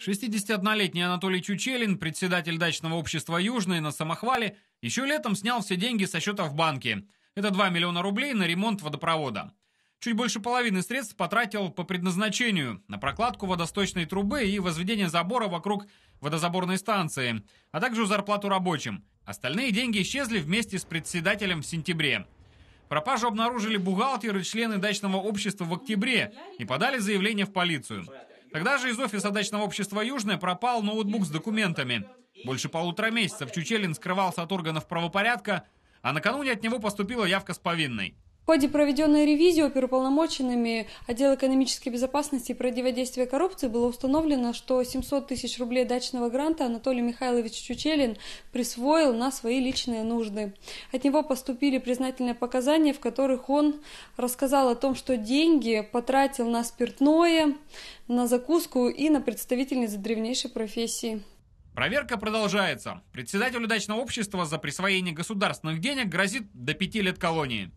61-летний Анатолий Чучелин, председатель дачного общества «Южный» на самохвале, еще летом снял все деньги со счета в банке. Это 2 миллиона рублей на ремонт водопровода. Чуть больше половины средств потратил по предназначению на прокладку водосточной трубы и возведение забора вокруг водозаборной станции, а также зарплату рабочим. Остальные деньги исчезли вместе с председателем в сентябре. Пропажу обнаружили бухгалтеры и члены дачного общества в октябре и подали заявление в полицию. Тогда же из офиса дачного общества «Южное» пропал ноутбук с документами. Больше полутора месяцев Чучелин скрывался от органов правопорядка, а накануне от него поступила явка с повинной. В ходе проведенной ревизии оперуполномоченными отдела экономической безопасности и противодействия коррупции было установлено, что 700 тысяч рублей дачного гранта Анатолий Михайлович Чучелин присвоил на свои личные нужды. От него поступили признательные показания, в которых он рассказал о том, что деньги потратил на спиртное, на закуску и на представительниц древнейшей профессии. Проверка продолжается. Председателю дачного общества за присвоение государственных денег грозит до пяти лет колонии.